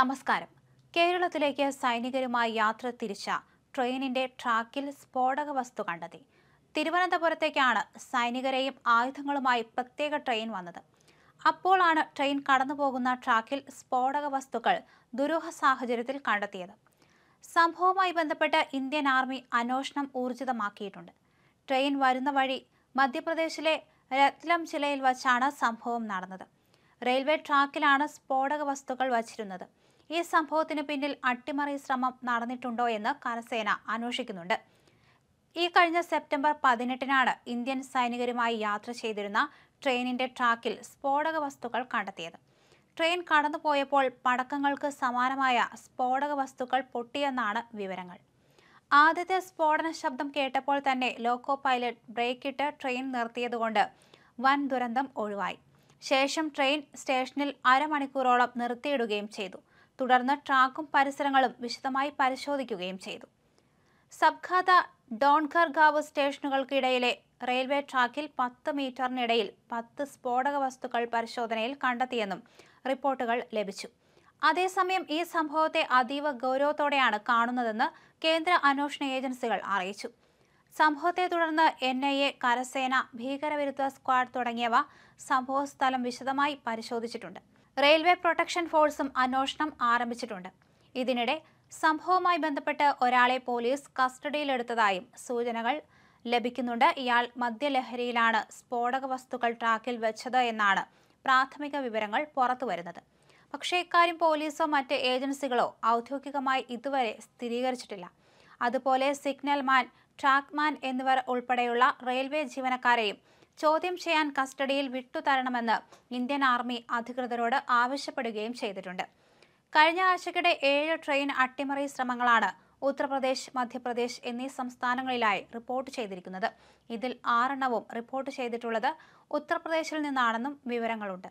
നമസ്കാരം കേരളത്തിലേക്ക് സൈനികരുമായി യാത്ര തിരിച്ച ട്രെയിനിന്റെ ട്രാക്കിൽ സ്ഫോടക വസ്തു കണ്ടെത്തി തിരുവനന്തപുരത്തേക്കാണ് സൈനികരെയും ആയുധങ്ങളുമായി പ്രത്യേക ട്രെയിൻ വന്നത് അപ്പോഴാണ് ട്രെയിൻ കടന്നുപോകുന്ന ട്രാക്കിൽ സ്ഫോടക വസ്തുക്കൾ ദുരൂഹ സാഹചര്യത്തിൽ കണ്ടെത്തിയത് സംഭവവുമായി ബന്ധപ്പെട്ട് ഇന്ത്യൻ ആർമി അന്വേഷണം ഊർജിതമാക്കിയിട്ടുണ്ട് ട്രെയിൻ വരുന്ന വഴി മധ്യപ്രദേശിലെ രത്ലം ജില്ലയിൽ വച്ചാണ് സംഭവം നടന്നത് റെയിൽവേ ട്രാക്കിലാണ് സ്ഫോടക വസ്തുക്കൾ വച്ചിരുന്നത് ഈ സംഭവത്തിന് പിന്നിൽ അട്ടിമറി ശ്രമം നടന്നിട്ടുണ്ടോ എന്ന് കരസേന അന്വേഷിക്കുന്നുണ്ട് ഈ കഴിഞ്ഞ സെപ്റ്റംബർ പതിനെട്ടിനാണ് ഇന്ത്യൻ സൈനികരുമായി യാത്ര ചെയ്തിരുന്ന ട്രെയിനിന്റെ ട്രാക്കിൽ സ്ഫോടക വസ്തുക്കൾ കണ്ടെത്തിയത് ട്രെയിൻ കടന്നുപോയപ്പോൾ പടക്കങ്ങൾക്ക് സമാനമായ സ്ഫോടക വസ്തുക്കൾ പൊട്ടിയെന്നാണ് വിവരങ്ങൾ ആദ്യത്തെ സ്ഫോടന ശബ്ദം കേട്ടപ്പോൾ തന്നെ ലോക്കോ പൈലറ്റ് ബ്രേക്കിട്ട് ട്രെയിൻ നിർത്തിയതുകൊണ്ട് വൻ ദുരന്തം ഒഴിവായി ശേഷം ട്രെയിൻ സ്റ്റേഷനിൽ അരമണിക്കൂറോളം നിർത്തിയിടുകയും ചെയ്തു തുടർന്ന് ട്രാക്കും പരിസരങ്ങളും വിശദമായി പരിശോധിക്കുകയും ചെയ്തു സബ്ഖാത ഡോൺഖർഗാവ് സ്റ്റേഷനുകൾക്കിടയിലെ റെയിൽവേ ട്രാക്കിൽ പത്ത് മീറ്ററിനിടയിൽ പത്ത് സ്ഫോടക വസ്തുക്കൾ പരിശോധനയിൽ കണ്ടെത്തിയെന്നും റിപ്പോർട്ടുകൾ ലഭിച്ചു അതേസമയം ഈ സംഭവത്തെ അതീവ ഗൗരവത്തോടെയാണ് കാണുന്നതെന്ന് കേന്ദ്ര അന്വേഷണ ഏജൻസികൾ അറിയിച്ചു സംഭവത്തെ തുടർന്ന് എൻ ഐ എ കരസേന ഭീകരവിരുദ്ധ സ്ക്വാഡ് തുടങ്ങിയവ സംഭവസ്ഥലം വിശദമായി പരിശോധിച്ചിട്ടുണ്ട് റെയിൽവേ പ്രൊട്ടക്ഷൻ ഫോഴ്സും അന്വേഷണം ആരംഭിച്ചിട്ടുണ്ട് ഇതിനിടെ സംഭവവുമായി ബന്ധപ്പെട്ട് ഒരാളെ പോലീസ് കസ്റ്റഡിയിലെടുത്തതായും സൂചനകൾ ലഭിക്കുന്നുണ്ട് ഇയാൾ മദ്യലഹരിയിലാണ് സ്ഫോടക വസ്തുക്കൾ ട്രാക്കിൽ വെച്ചത് എന്നാണ് പ്രാഥമിക വിവരങ്ങൾ പുറത്തു വരുന്നത് പക്ഷേ ഇക്കാര്യം പോലീസോ മറ്റ് ഏജൻസികളോ ഔദ്യോഗികമായി ഇതുവരെ സ്ഥിരീകരിച്ചിട്ടില്ല അതുപോലെ സിഗ്നൽമാൻ ട്രാക്ക്മാൻ എന്നിവർ ഉൾപ്പെടെയുള്ള റെയിൽവേ ജീവനക്കാരെയും ചോദ്യം ചെയ്യാൻ കസ്റ്റഡിയിൽ വിട്ടുതരണമെന്ന് ഇന്ത്യൻ ആർമി അധികൃതരോട് ആവശ്യപ്പെടുകയും ചെയ്തിട്ടുണ്ട് കഴിഞ്ഞ ആഴ്ചയ്ക്കിടെ ഏഴ് ട്രെയിൻ അട്ടിമറി ശ്രമങ്ങളാണ് ഉത്തർപ്രദേശ് മധ്യപ്രദേശ് എന്നീ സംസ്ഥാനങ്ങളിലായി റിപ്പോർട്ട് ചെയ്തിരിക്കുന്നത് ഇതിൽ ആറെണ്ണവും റിപ്പോർട്ട് ചെയ്തിട്ടുള്ളത് ഉത്തർപ്രദേശിൽ നിന്നാണെന്നും വിവരങ്ങളുണ്ട്